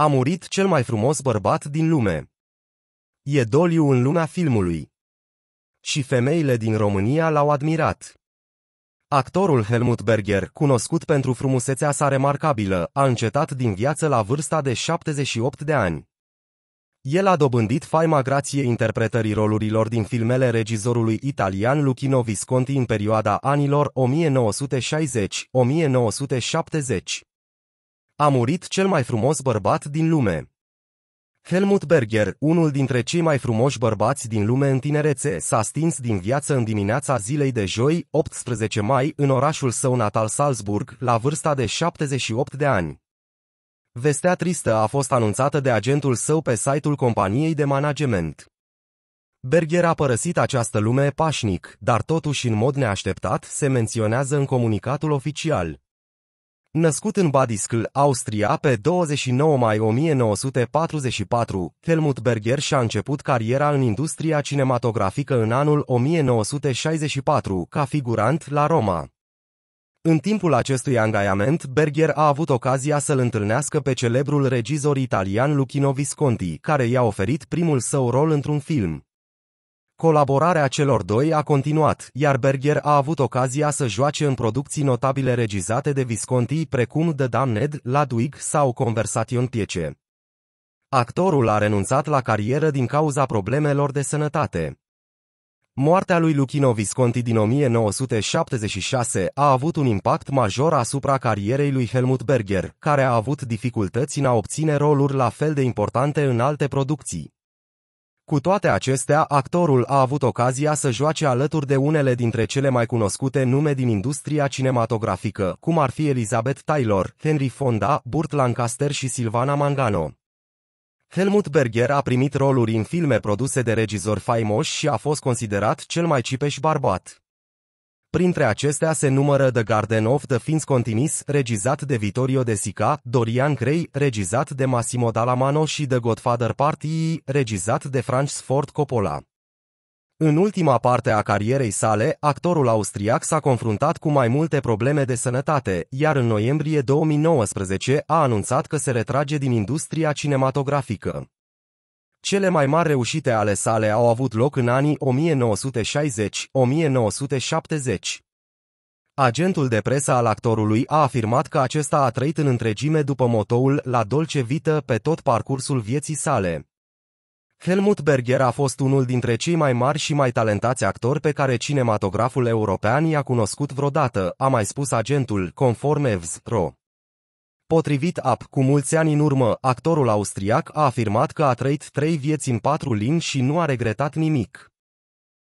A murit cel mai frumos bărbat din lume. E doliu în lumea filmului. Și femeile din România l-au admirat. Actorul Helmut Berger, cunoscut pentru frumusețea sa remarcabilă, a încetat din viață la vârsta de 78 de ani. El a dobândit faima grație interpretării rolurilor din filmele regizorului italian Luchino Visconti în perioada anilor 1960-1970. A murit cel mai frumos bărbat din lume. Helmut Berger, unul dintre cei mai frumoși bărbați din lume în tinerețe, s-a stins din viață în dimineața zilei de joi, 18 mai, în orașul său natal Salzburg, la vârsta de 78 de ani. Vestea tristă a fost anunțată de agentul său pe site-ul companiei de management. Berger a părăsit această lume pașnic, dar totuși în mod neașteptat se menționează în comunicatul oficial. Născut în Bad Ischl, Austria, pe 29 mai 1944, Helmut Berger și-a început cariera în industria cinematografică în anul 1964, ca figurant la Roma. În timpul acestui angajament, Berger a avut ocazia să-l întâlnească pe celebrul regizor italian Luchino Visconti, care i-a oferit primul său rol într-un film. Colaborarea celor doi a continuat, iar Berger a avut ocazia să joace în producții notabile regizate de Visconti precum The Damned, Ludwig sau Conversation Piece. Actorul a renunțat la carieră din cauza problemelor de sănătate. Moartea lui Luchino Visconti din 1976 a avut un impact major asupra carierei lui Helmut Berger, care a avut dificultăți în a obține roluri la fel de importante în alte producții. Cu toate acestea, actorul a avut ocazia să joace alături de unele dintre cele mai cunoscute nume din industria cinematografică, cum ar fi Elizabeth Taylor, Henry Fonda, Burt Lancaster și Silvana Mangano. Helmut Berger a primit roluri în filme produse de regizori faimoși și a fost considerat cel mai cipeș barbat. Printre acestea se numără The Garden of the Fins Continis, regizat de Vittorio De Sica, Dorian Gray, regizat de Massimo Dallamano și The Godfather Party, regizat de Francis Ford Coppola. În ultima parte a carierei sale, actorul austriac s-a confruntat cu mai multe probleme de sănătate, iar în noiembrie 2019 a anunțat că se retrage din industria cinematografică. Cele mai mari reușite ale sale au avut loc în anii 1960-1970. Agentul de presă al actorului a afirmat că acesta a trăit în întregime după motoul La Dolce Vita pe tot parcursul vieții sale. Helmut Berger a fost unul dintre cei mai mari și mai talentați actori pe care cinematograful european i-a cunoscut vreodată, a mai spus agentul, conform EVS.ro. Potrivit AP, cu mulți ani în urmă, actorul austriac a afirmat că a trăit trei vieți în patru limbi și nu a regretat nimic.